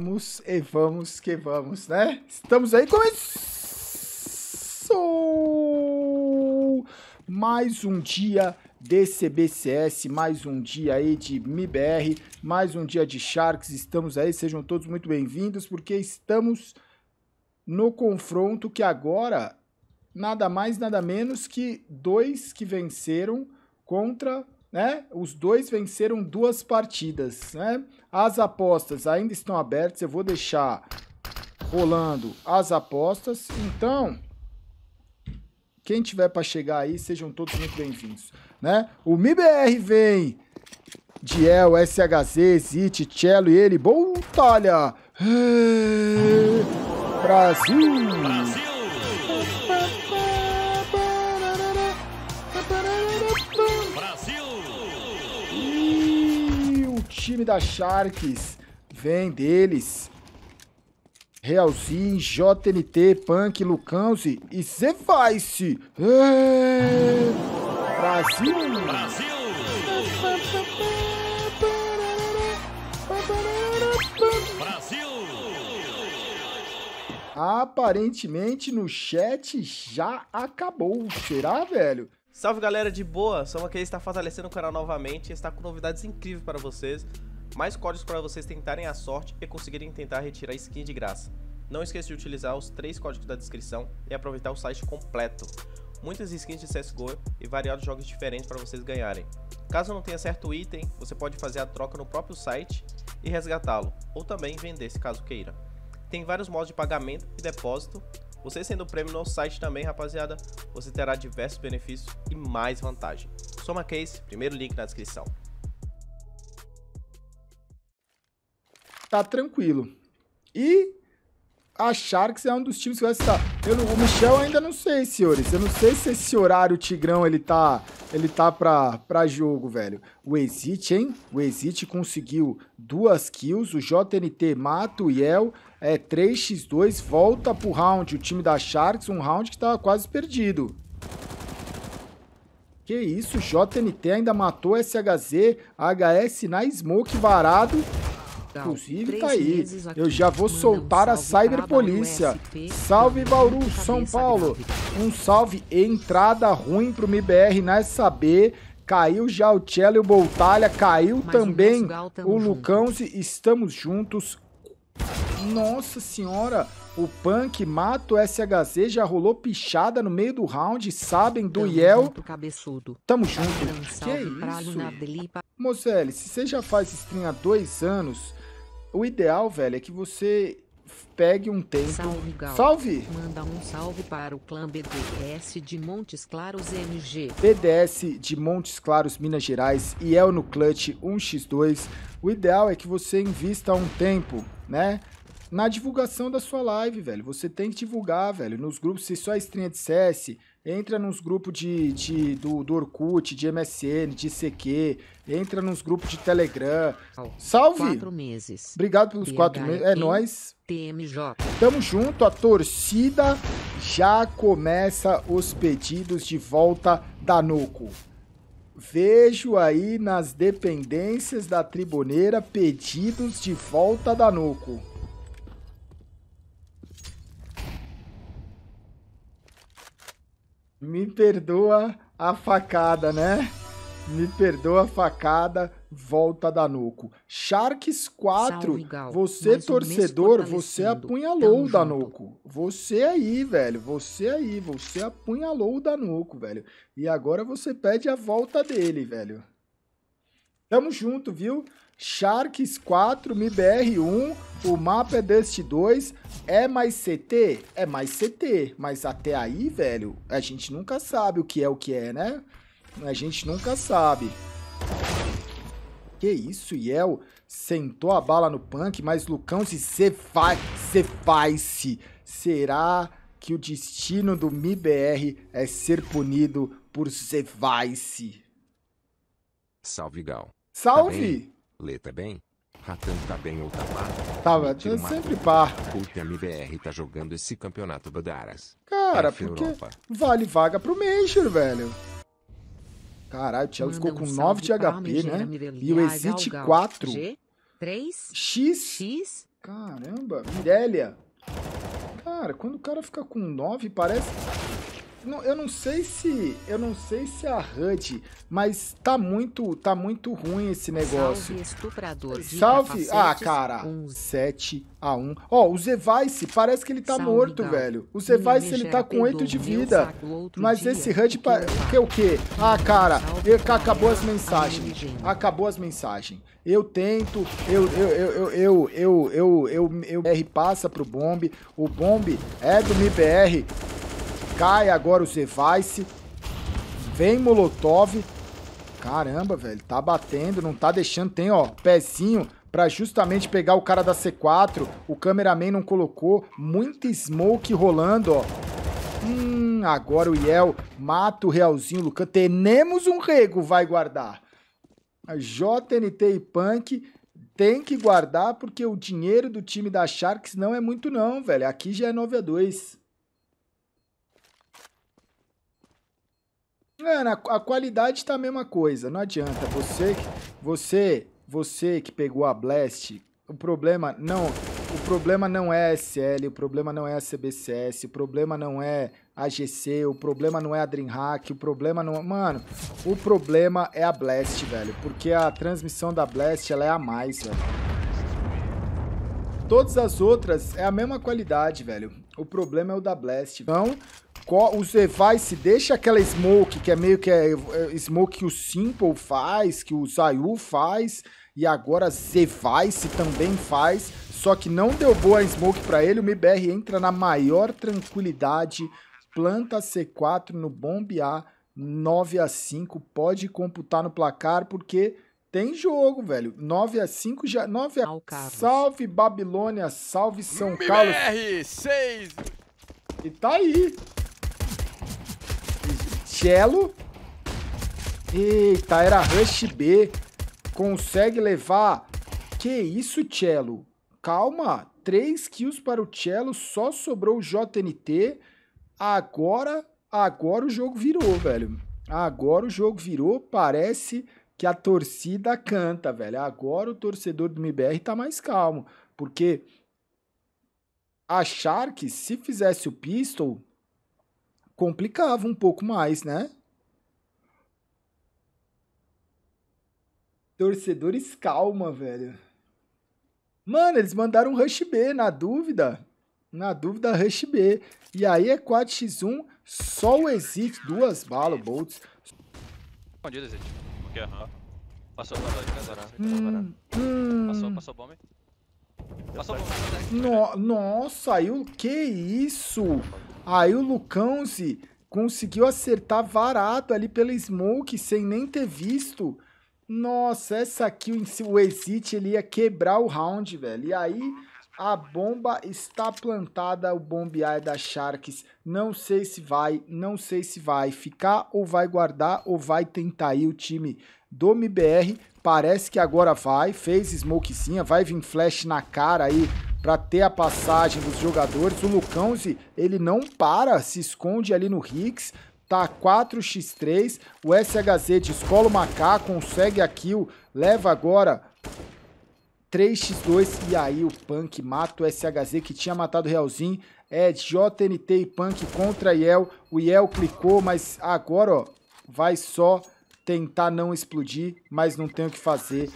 Vamos e vamos que vamos, né? Estamos aí, começou mais um dia de CBCS, mais um dia aí de MIBR, mais um dia de Sharks, estamos aí, sejam todos muito bem-vindos, porque estamos no confronto que agora, nada mais, nada menos que dois que venceram contra né? Os dois venceram duas partidas, né? As apostas ainda estão abertas, eu vou deixar rolando as apostas. Então, quem tiver para chegar aí, sejam todos muito bem-vindos, né? O MIBR vem El, SHZ, Zit, Cello e ele, olha, Brasil! time da Sharks vem deles. Realzinho, JNT, Punk, Lucãozi e Zevice. É... Brasil! Brasil! Brasil! Aparentemente no chat já acabou. Será, velho? Salve galera de boa, somos aqui está fortalecendo o canal novamente e está com novidades incríveis para vocês mais códigos para vocês tentarem a sorte e conseguirem tentar retirar skin de graça. Não esqueça de utilizar os três códigos da descrição e aproveitar o site completo. Muitas skins de CSGO e variados jogos diferentes para vocês ganharem. Caso não tenha certo item, você pode fazer a troca no próprio site e resgatá-lo, ou também vender se caso queira. Tem vários modos de pagamento e depósito. Você sendo prêmio no site também, rapaziada, você terá diversos benefícios e mais vantagem. Soma Case, primeiro link na descrição. tá tranquilo. E a Sharks é um dos times que vai estar. Eu, o Michel ainda não sei, senhores. Eu não sei se esse horário Tigrão ele tá, ele tá pra, pra jogo, velho. O Exit, hein? O Exit conseguiu duas kills. O JNT mata o Yel. É 3x2. Volta pro round. O time da Sharks, um round que tava tá quase perdido. Que isso, JNT ainda matou SHZ, HS na smoke varado Inclusive, tá aí. Eu já vou soltar a Cyberpolícia. Salve, Bauru, São Paulo. Um salve. Entrada ruim pro MBR na né? SAB. Caiu já o Cello e o Boltalha. Caiu também o Lucão. Estamos juntos. Nossa senhora. O Punk mata o SHZ, já rolou pichada no meio do round, sabem, do Tamo Yel. Junto, cabeçudo. Tamo junto. Que é isso? Mozelli, se você já faz stream há dois anos, o ideal, velho, é que você pegue um tempo. Salve, Gal. Salve! Manda um salve para o clã BDS de Montes Claros MG. BDS de Montes Claros, Minas Gerais e El é no Clutch 1x2. O ideal é que você invista um tempo, né? Na divulgação da sua live, velho. Você tem que divulgar, velho. Nos grupos, se só é stream de CS, entra nos grupos de, de, do, do Orkut, de MSN, de CQ, entra nos grupos de Telegram. Salve! Quatro meses. Obrigado pelos quatro meses. É nóis. TMJ. Tamo junto, a torcida já começa os pedidos de volta da Nuco. Vejo aí nas dependências da tribuneira pedidos de volta da Nuco. Me perdoa a facada, né? Me perdoa a facada, volta da Danuco. Sharks 4, Salve, você torcedor, você apunhalou o Danuco. Você aí, velho, você aí, você apunhalou o Danuco, velho. E agora você pede a volta dele, velho. Tamo junto, viu? Sharks 4, MIBR 1, o mapa é Dust 2, é mais CT? É mais CT, mas até aí, velho, a gente nunca sabe o que é o que é, né? A gente nunca sabe. Que isso, Yel sentou a bala no punk, mas Lucão se faz se Será que o destino do MIBR é ser punido por cefaz-se? Salve, Gal. Salve! Tá Lê tá bem? Ratan tá bem ou tá pá? Tava, tá, é sempre pá. O MBR tá jogando esse campeonato Badaras. Cara, F porque Europa. vale vaga pro Major, velho. Caralho, o Chelsea ficou com 9 de HP, né? E o Exit 4. 3, X. X. Caramba, Mirelia. Cara, quando o cara fica com 9, parece não, eu não sei se eu não sei se a HUD, mas tá muito tá muito ruim esse negócio. Salve estuprador. Salve, ah, cara. 11. 7 a 1. Ó, oh, o Zevice parece que ele tá Salve, morto, Gal. velho. O Zevice ele tá com 8 de vida. Mas esse HUD pa... que é o quê? Ah, cara, Salve, eu, acabou as mensagens. Acabou as mensagens. Eu tento, eu eu eu eu eu eu eu, eu, eu, eu, eu, eu, eu, eu, eu, eu, eu, Cai agora o Zevice. Vem Molotov. Caramba, velho. Tá batendo, não tá deixando. Tem, ó, pezinho para justamente pegar o cara da C4. O cameraman não colocou. Muita smoke rolando, ó. Hum, agora o Yel mata o Realzinho. Lucan, temos um rego, vai guardar. A JNT e Punk tem que guardar porque o dinheiro do time da Sharks não é muito não, velho. Aqui já é 9 a 2. Mano, a, a qualidade tá a mesma coisa, não adianta. Você, você, você que pegou a Blast, o problema não, o problema não é a SL, o problema não é a CBCS, o problema não é a GC, o problema não é a DreamHack, o problema não é... Mano, o problema é a Blast, velho, porque a transmissão da Blast, ela é a mais, velho. Todas as outras é a mesma qualidade, velho. O problema é o da Blast. Então, os vai, se deixa aquela smoke, que é meio que é, é, smoke que o Simple faz, que o Zayu faz, e agora Zevice também faz, só que não deu boa a smoke para ele, o MBR entra na maior tranquilidade, planta C4 no bombe A, 9 a 5, pode computar no placar, porque tem jogo, velho. 9 a 5 já... 9 a... Oh, salve Babilônia, salve São MBR, Carlos. MBR, 6... E tá aí. Cello. Eita, era Rush B. Consegue levar. Que isso, Cello? Calma. três kills para o Cello. Só sobrou o JNT. Agora, agora o jogo virou, velho. Agora o jogo virou. Parece que a torcida canta, velho. Agora o torcedor do MBR tá mais calmo. Porque achar que se fizesse o pistol, complicava um pouco mais, né? Torcedores, calma, velho. Mano, eles mandaram Rush B, na dúvida. Na dúvida, Rush B. E aí é 4x1, só o Exit, duas balas, Bolts. Escondido, Exit. Ok, é? Passou, passou, hum, Passou, hum. passou Passou bomba. nossa, aí o que isso? Aí o Lucão se conseguiu acertar varado ali pela Smoke sem nem ter visto. Nossa, essa aqui, o Exit, ele ia quebrar o round, velho. E aí, a bomba está plantada, o bombear da Sharks. Não sei se vai, não sei se vai ficar ou vai guardar ou vai tentar aí o time do MBR. Parece que agora vai, fez smokezinha, vai vir flash na cara aí para ter a passagem dos jogadores. O Lucão, ele não para, se esconde ali no Hicks, tá 4x3. O SHZ descola o Macá, consegue a kill, leva agora 3x2 e aí o Punk mata o SHZ que tinha matado o Realzinho. É JNT e Punk contra Iel. O Iel clicou, mas agora ó, vai só tentar não explodir, mas não tem o que fazer.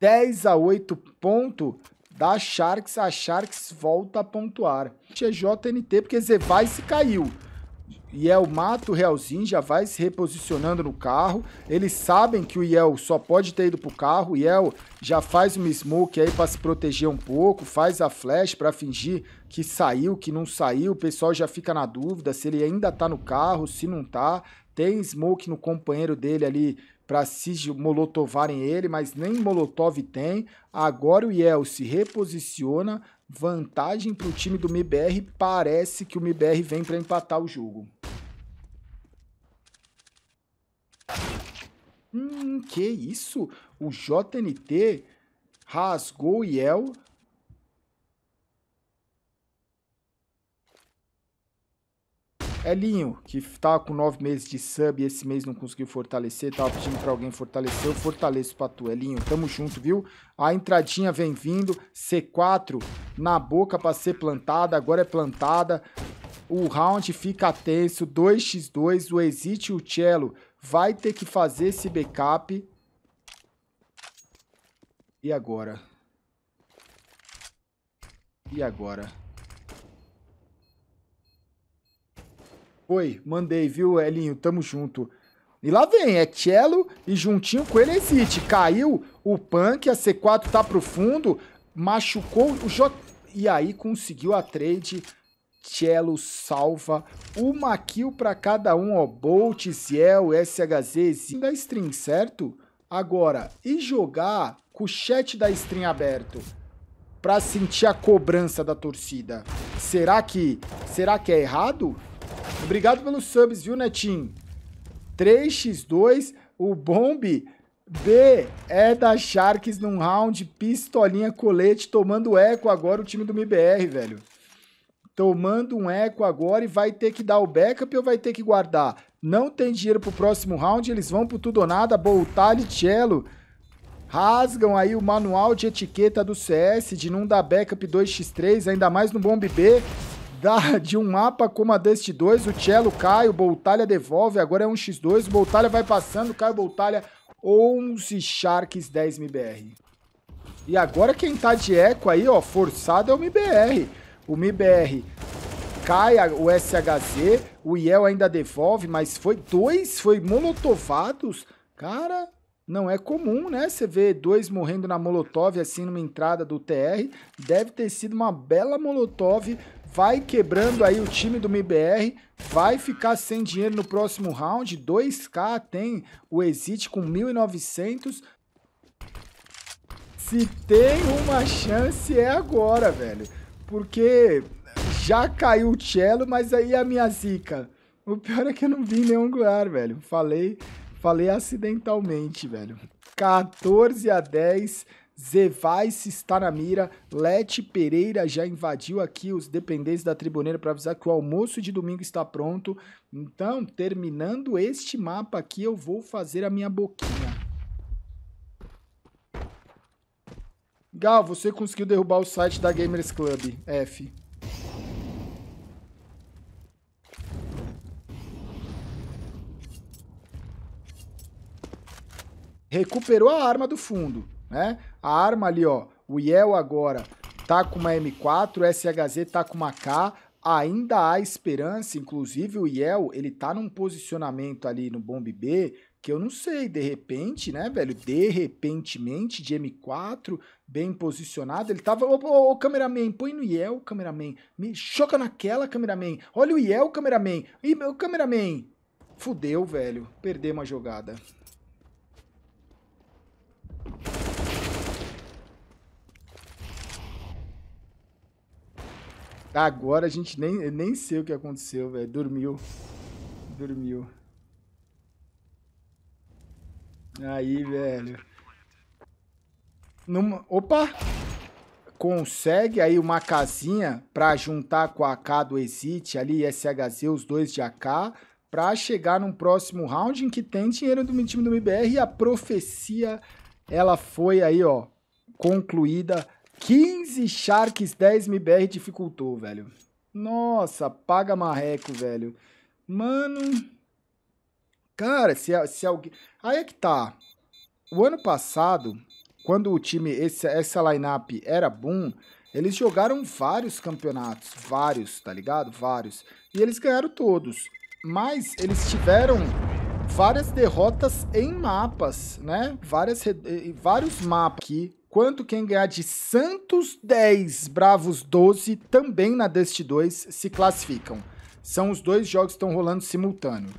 10 a 8 ponto da Sharks, a Sharks volta a pontuar. É JNT, porque Zevais se caiu. e é mata o Realzinho, já vai se reposicionando no carro. Eles sabem que o Iel só pode ter ido pro carro. O Iel já faz uma smoke aí para se proteger um pouco, faz a flash para fingir que saiu, que não saiu. O pessoal já fica na dúvida se ele ainda tá no carro, se não tá. Tem smoke no companheiro dele ali para se molotovarem ele, mas nem molotov tem. Agora o Yel se reposiciona, vantagem para o time do MBR, parece que o MBR vem para empatar o jogo. Hum, que isso? O JNT rasgou o Yel, Elinho, que tá com nove meses de sub e esse mês não conseguiu fortalecer, tava pedindo pra alguém fortalecer, eu fortaleço pra tu, Elinho. Tamo junto, viu? A entradinha vem vindo, C4 na boca pra ser plantada, agora é plantada. O round fica tenso, 2x2, o Exit e o Cello vai ter que fazer esse backup. E agora? E agora? Foi, mandei, viu, Elinho? Tamo junto. E lá vem, é cello e juntinho com ele existe. É Caiu o punk, a C4 tá pro fundo, machucou o J... E aí conseguiu a trade. Cello salva uma kill para cada um, ó. Bolt, Ziel, SHZ e da stream, certo? Agora, e jogar com o chat da stream aberto para sentir a cobrança da torcida? Será que será que é errado? Obrigado pelos subs, viu, Netinho? 3x2, o Bomb B é da Sharks num round, pistolinha, colete, tomando eco agora o time do MBR, velho. Tomando um eco agora e vai ter que dar o backup ou vai ter que guardar? Não tem dinheiro pro próximo round, eles vão pro tudo ou nada, Boltal e Cello. Rasgam aí o manual de etiqueta do CS de não dar backup 2x3, ainda mais no Bomb B. Da, de um mapa como a deste 2, o Cello cai, o Boltalha devolve, agora é um x2, o Boltalha vai passando, cai o Boltalha, 11 Sharks 10 MBR. E agora quem tá de eco aí, ó, forçado é o MBR. O MBR cai o SHZ, o Iel ainda devolve, mas foi dois, foi molotovados. Cara, não é comum, né? Você vê dois morrendo na molotov assim numa entrada do TR. Deve ter sido uma bela molotov vai quebrando aí o time do MBR, vai ficar sem dinheiro no próximo round, 2k tem o Exit com 1.900, se tem uma chance é agora, velho, porque já caiu o cello, mas aí é a minha zica, o pior é que eu não vi em nenhum lugar, velho, falei, falei acidentalmente, velho, 14 a 10, Zevais está na mira. Lete Pereira já invadiu aqui os dependentes da Tribuneira para avisar que o almoço de domingo está pronto. Então, terminando este mapa aqui, eu vou fazer a minha boquinha. Gal, você conseguiu derrubar o site da Gamers Club. F. Recuperou a arma do fundo né? A arma ali, ó, o Yel agora tá com uma M4, o SHZ tá com uma K, ainda há esperança, inclusive o Yel, ele tá num posicionamento ali no bomb B, que eu não sei, de repente, né, velho, de repentemente, de M4, bem posicionado, ele tava, ô, ô, ô cameraman, põe no Yel, cameraman, me choca naquela, cameraman, olha o Yel, cameraman, e meu cameraman, fudeu, velho, perdeu uma jogada. Agora a gente nem, nem sei o que aconteceu, velho. Dormiu. Dormiu. Aí, velho. Numa... Opa! Consegue aí uma casinha pra juntar com a AK do Exit ali, SHZ, os dois de AK, pra chegar num próximo round em que tem dinheiro do time do MBR e a profecia, ela foi aí, ó, concluída 15 Sharks 10 MBR dificultou, velho. Nossa, paga marreco, velho. Mano. Cara, se, se alguém. Aí é que tá. O ano passado, quando o time, esse, essa lineup era bom, eles jogaram vários campeonatos. Vários, tá ligado? Vários. E eles ganharam todos. Mas eles tiveram várias derrotas em mapas, né? Várias, eh, vários mapas aqui Enquanto quem ganhar de Santos 10, Bravos 12, também na Dust 2, se classificam. São os dois jogos que estão rolando simultâneo.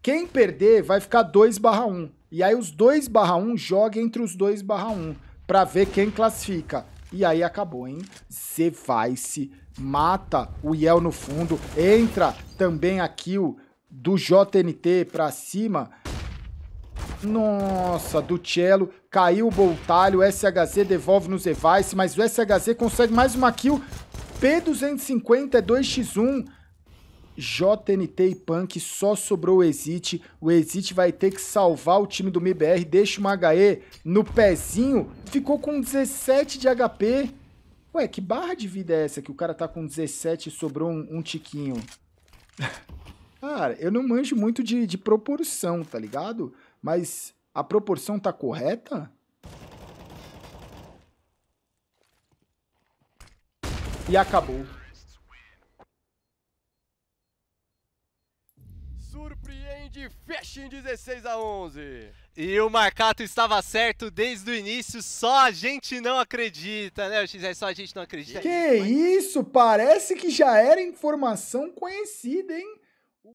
Quem perder vai ficar 2 barra 1. E aí os 2 barra 1 joga entre os 2 barra 1 para ver quem classifica. E aí acabou, hein? Zé se mata o Yel no fundo, entra também aqui o do JNT para cima nossa, do cello, caiu o Boltalho, o SHZ devolve no Zevice, mas o SHZ consegue mais uma kill, P250 é 2x1, JNT e Punk, só sobrou o Exit. O Exit vai ter que salvar o time do MBR. Deixa uma HE no pezinho. Ficou com 17 de HP. Ué, que barra de vida é essa que o cara tá com 17 e sobrou um, um tiquinho? cara, eu não manjo muito de, de proporção, tá ligado? Mas a proporção tá correta? E acabou. Surpreende, fecha em 16 a 11. E o Marcato estava certo desde o início, só a gente não acredita, né, XR? É, só a gente não acredita. Que isso, parece que já era informação conhecida, hein?